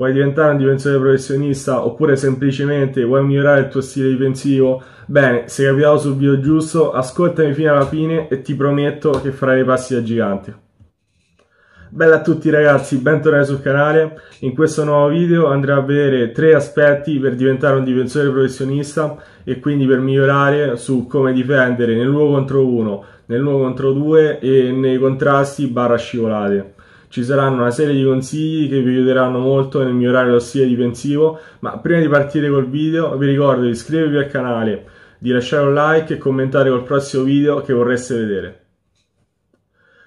vuoi diventare un difensore professionista oppure semplicemente vuoi migliorare il tuo stile difensivo, bene, sei capitato sul video giusto, ascoltami fino alla fine e ti prometto che farai dei passi da gigante. Bella a tutti ragazzi, bentornati sul canale. In questo nuovo video andremo a vedere tre aspetti per diventare un difensore professionista e quindi per migliorare su come difendere nell'uno contro uno, nell'uno contro due e nei contrasti barra scivolate ci saranno una serie di consigli che vi aiuteranno molto nel migliorare lo stile difensivo, ma prima di partire col video vi ricordo di iscrivervi al canale, di lasciare un like e commentare col prossimo video che vorreste vedere.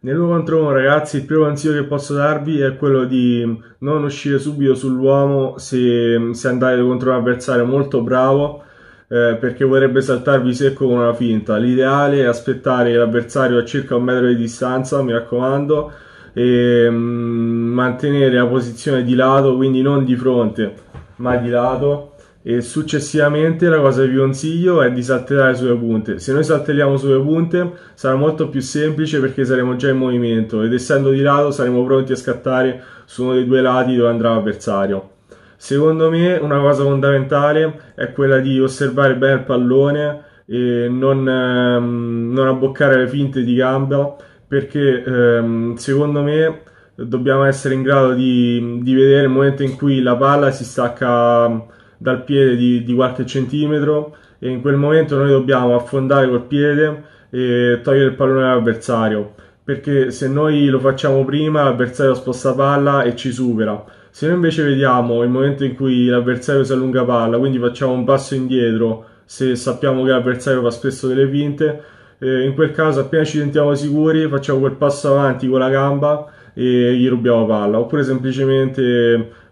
Nel nuovo contro ragazzi il primo consiglio che posso darvi è quello di mm, non uscire subito sull'uomo se, mm, se andate contro un avversario molto bravo eh, perché vorrebbe saltarvi secco con una finta. L'ideale è aspettare l'avversario a circa un metro di distanza, mi raccomando, e ehm, mantenere la posizione di lato, quindi non di fronte ma di lato e successivamente la cosa che vi consiglio è di saltellare sulle punte se noi saltelliamo sulle punte sarà molto più semplice perché saremo già in movimento ed essendo di lato saremo pronti a scattare su uno dei due lati dove andrà l'avversario secondo me una cosa fondamentale è quella di osservare bene il pallone e non, ehm, non abboccare le finte di gamba perché ehm, secondo me dobbiamo essere in grado di, di, vedere il momento in cui la palla si stacca mm, dal piede di, di, qualche centimetro e in quel momento noi dobbiamo affondare col piede e togliere il pallone all'avversario perché se noi lo facciamo prima l'avversario sposta palla e ci supera se noi invece vediamo il momento in cui l'avversario si allunga palla quindi facciamo un passo indietro se sappiamo che l'avversario fa spesso delle vinte eh, in quel caso appena ci sentiamo sicuri facciamo quel passo avanti con la gamba e gli rubiamo palla oppure semplicemente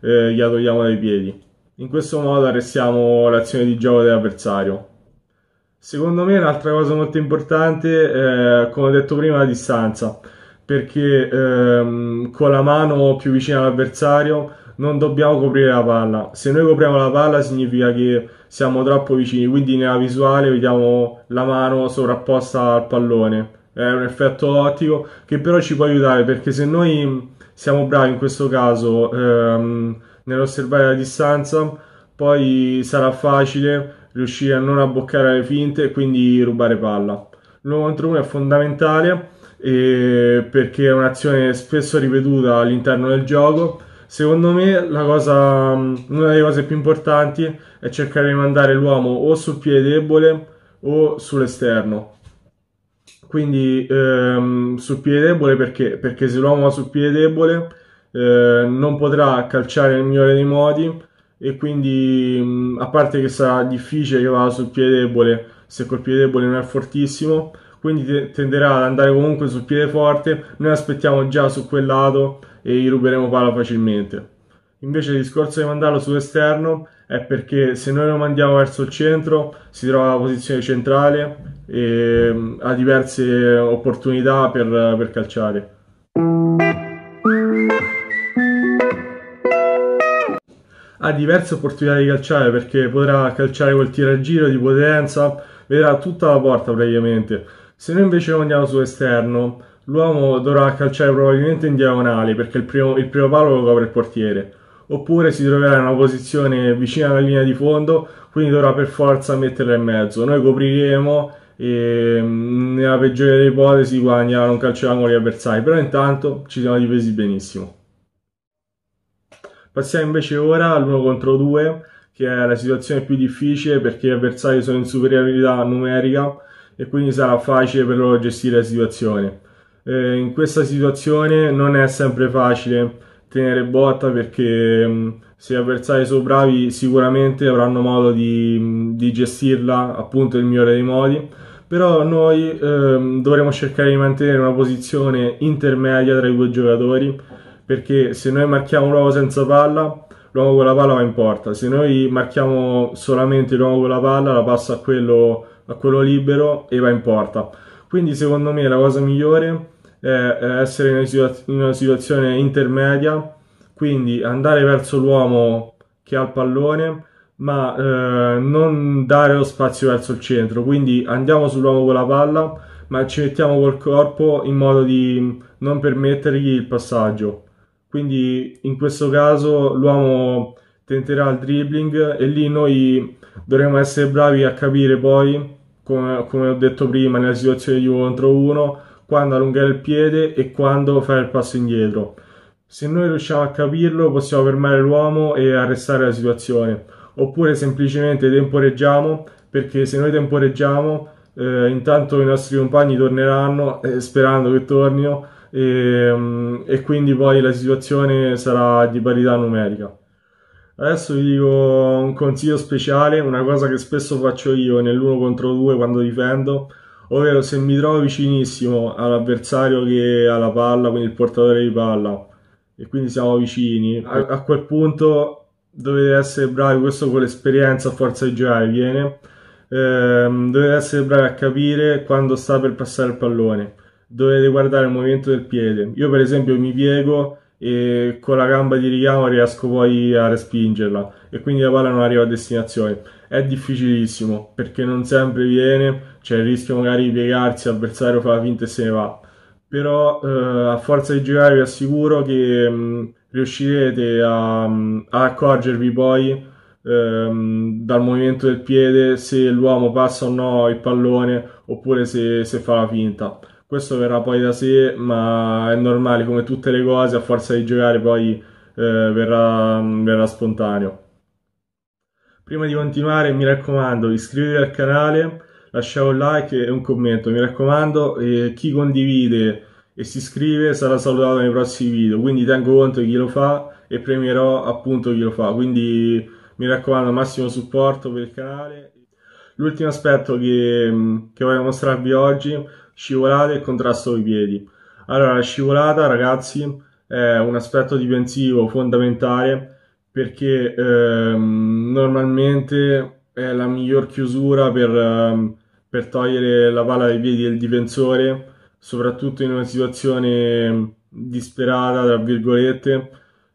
eh, gli togliamo dai piedi. In questo modo arrestiamo l'azione di gioco dell'avversario. Secondo me un'altra cosa molto importante è, eh, come ho detto prima, la distanza, perché ehm, con la mano più vicina all'avversario non dobbiamo coprire la palla. Se noi copriamo la palla significa che siamo troppo vicini, quindi nella visuale vediamo la mano sovrapposta al pallone. È un effetto ottico che però ci può aiutare perché se noi siamo bravi in questo caso ehm, nell'osservare la distanza, poi sarà facile riuscire a non abboccare le finte e quindi rubare palla. L'uno contro uno è fondamentale eh, perché è un'azione spesso ripetuta all'interno del gioco Secondo me la cosa, mm, una delle cose più importanti è cercare di mandare l'uomo o sul piede debole o sull'esterno. Quindi ehm, sul piede debole perché? Perché se l'uomo va sul piede debole eh, non potrà calciare nel migliore dei modi e quindi mh, mm, a parte che sarà difficile che vada sul piede debole se col piede debole non è fortissimo quindi tenderà ad andare comunque sul piede forte, noi aspettiamo già su quel lato e gli ruberemo palla facilmente. Invece il discorso di mandarlo sull'esterno è perché se noi lo mandiamo verso il centro si trova la posizione centrale e mm, ha diverse opportunità per, per calciare. Ha diverse opportunità di calciare perché potrà calciare col giro di potenza, vedrà tutta la porta praticamente se noi invece andiamo sull'esterno, l'uomo dovrà calciare probabilmente in diagonale perché il primo, il primo palo lo copre il portiere. Oppure si troverà in una posizione vicina alla linea di fondo, quindi dovrà per forza metterla in mezzo. Noi copriremo e mm, nella peggiore delle ipotesi guadagneranno un calcio d'angolo gli avversari, però intanto ci siamo difesi benissimo. Passiamo invece ora all'1 contro 2, che è la situazione più difficile perché gli avversari sono in superiorità numerica e quindi sarà facile per loro gestire la situazione. Eh, in questa situazione non è sempre facile tenere botta perché mm, se gli avversari sono bravi sicuramente avranno modo di, mm, di gestirla appunto nel migliore dei modi però noi ehm, dovremo cercare di mantenere una posizione intermedia tra i due giocatori perché se noi marchiamo l'uomo senza palla l'uomo con la palla va in porta se noi marchiamo solamente l'uomo con la palla la passa a quello a quello libero e va in porta. Quindi secondo me la cosa migliore è essere in una, situa- in una situazione intermedia, quindi andare verso l'uomo che ha il pallone, ma eh, non dare lo spazio verso il centro. Quindi andiamo sull'uomo con la palla, ma ci mettiamo col corpo in modo di non permettergli il passaggio. Quindi in questo caso l'uomo tenterà il dribbling e lì noi dovremo essere bravi a capire poi, come, come ho detto prima, nella situazione di 1 contro 1, quando allungare il piede e quando fare il passo indietro. Se noi riusciamo a capirlo possiamo fermare l'uomo e arrestare la situazione, oppure semplicemente temporeggiamo, perché se noi temporeggiamo eh, intanto i nostri compagni torneranno, eh, sperando che tornino, e, ehm, e quindi poi la situazione sarà di parità numerica. Adesso vi dico un consiglio speciale, una cosa che spesso faccio io nell'uno contro due quando difendo, ovvero se mi trovo vicinissimo all'avversario che ha la palla, quindi il portatore di palla, e quindi siamo vicini, ah. a, a quel punto dovete essere bravi, questo con l'esperienza a forza di giocare viene, ehm, dovete essere bravi a capire quando sta per passare il pallone, dovete guardare il movimento del piede. Io per esempio mi piego e con la gamba di richiamo riesco poi a respingerla e quindi la palla non arriva a destinazione. È difficilissimo perché non sempre viene, c'è il rischio magari di piegarsi, l'avversario fa la finta e se ne va. Però eh, a forza di giocare vi assicuro che mh, mm, riuscirete a, mm, a, accorgervi poi ehm, dal movimento del piede se l'uomo passa o no il pallone oppure se, se fa la finta questo verrà poi da sé, ma è normale, come tutte le cose, a forza di giocare poi eh, verrà, verrà spontaneo. Prima di continuare, mi raccomando, iscrivetevi al canale, lasciate un like e un commento. Mi raccomando, e chi condivide e si iscrive sarà salutato nei prossimi video. Quindi tengo conto di chi lo fa e premierò appunto chi lo fa. Quindi mi raccomando, massimo supporto per il canale. L'ultimo aspetto che, che voglio mostrarvi oggi scivolate e contrasto con i piedi. Allora, la scivolata, ragazzi, è un aspetto difensivo fondamentale perché ehm, normalmente è la miglior chiusura per, ehm, per, togliere la palla dai piedi del difensore, soprattutto in una situazione disperata, tra virgolette.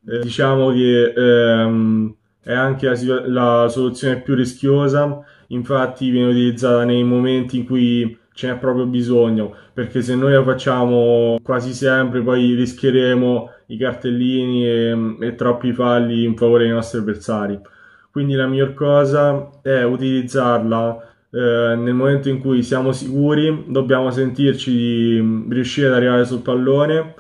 Eh, diciamo che ehm, è anche la, la, soluzione più rischiosa, infatti viene utilizzata nei momenti in cui ce n'è proprio bisogno, perché se noi lo facciamo quasi sempre poi rischieremo i cartellini e, e troppi falli in favore dei nostri avversari. Quindi la miglior cosa è utilizzarla eh, nel momento in cui siamo sicuri, dobbiamo sentirci di riuscire ad arrivare sul pallone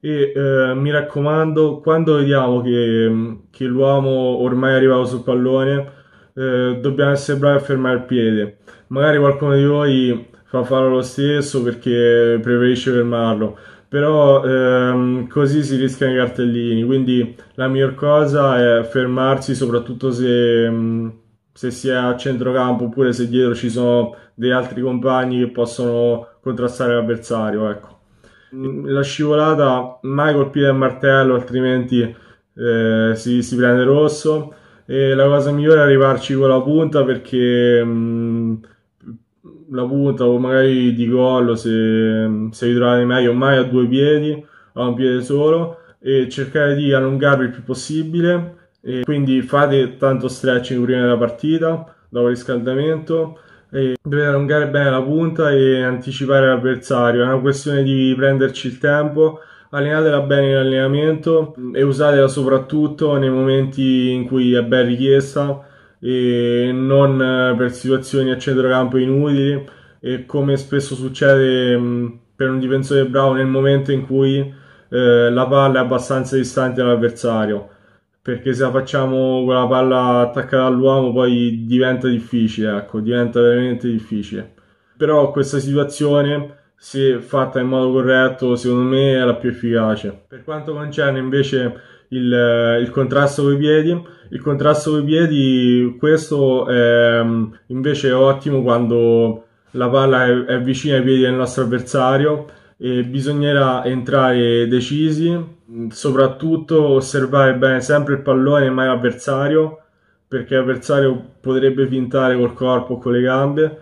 e eh, mi raccomando, quando vediamo che, che l'uomo ormai è arrivato sul pallone, eh, dobbiamo essere bravi a fermare il piede. Magari qualcuno di voi fa fallo lo stesso perché preferisce fermarlo però ehm, così si rischiano i cartellini quindi la miglior cosa è fermarsi soprattutto se, mm, se si è a centrocampo oppure se dietro ci sono degli altri compagni che possono contrastare l'avversario ecco. Mm, la scivolata mai colpire il martello altrimenti eh, si, si, prende rosso e la cosa migliore è arrivarci con la punta perché mh, mm, la punta o magari di collo se, se vi trovate meglio, mai a due piedi, a un piede solo e cercare di allungarvi il più possibile. E quindi fate tanto stretching prima della partita, dopo il riscaldamento. E dovete allungare bene la punta e anticipare l'avversario. È una questione di prenderci il tempo. Allenatela bene in allenamento e usatela soprattutto nei momenti in cui è ben richiesta e non eh, per situazioni a centrocampo inutili e come spesso succede mm, per un difensore bravo nel momento in cui eh, la palla è abbastanza distante dall'avversario perché se la facciamo con la palla attaccata all'uomo poi diventa difficile, ecco, diventa veramente difficile. Però questa situazione, se fatta in modo corretto, secondo me è la più efficace. Per quanto concerne invece il, eh, il contrasto con i piedi, il contrasto con i piedi, questo è, mm, invece è ottimo quando la palla è, è vicina ai piedi del nostro avversario e bisognerà entrare decisi, mm, soprattutto osservare bene sempre il pallone e mai l'avversario, perché l'avversario potrebbe fintare col corpo o con le gambe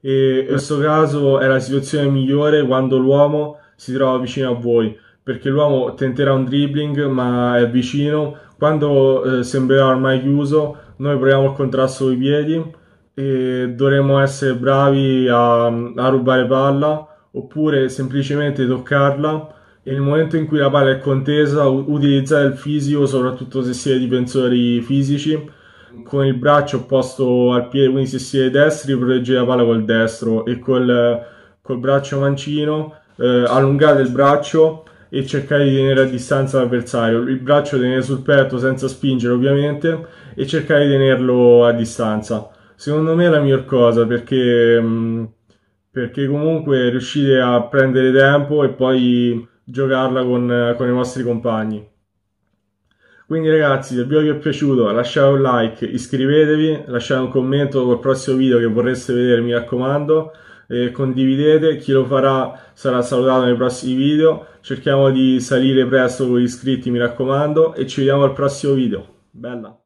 e in questo caso è la situazione migliore quando l'uomo si trova vicino a voi perché l'uomo tenterà un dribbling ma è vicino quando eh, sembrerà ormai chiuso, noi proviamo il contrasto coi piedi e dovremo essere bravi a, a rubare palla oppure semplicemente toccarla e nel momento in cui la palla è contesa utilizzare il fisico soprattutto se siete difensori fisici con il braccio opposto al piede quindi se siete destri proteggete la palla col destro e col, col braccio mancino eh, allungate il braccio e cercare di tenere a distanza l'avversario, il braccio tenere sul petto senza spingere ovviamente e cercare di tenerlo a distanza. Secondo me è la miglior cosa perché, mm, perché comunque riuscite a prendere tempo e poi giocarla con, con i vostri compagni. Quindi ragazzi, se il video vi è piaciuto lasciate un like, iscrivetevi, lasciate un commento col prossimo video che vorreste vedere, mi raccomando eh, condividete, chi lo farà sarà salutato nei prossimi video, cerchiamo di salire presto con gli iscritti mi raccomando e ci vediamo al prossimo video, bella!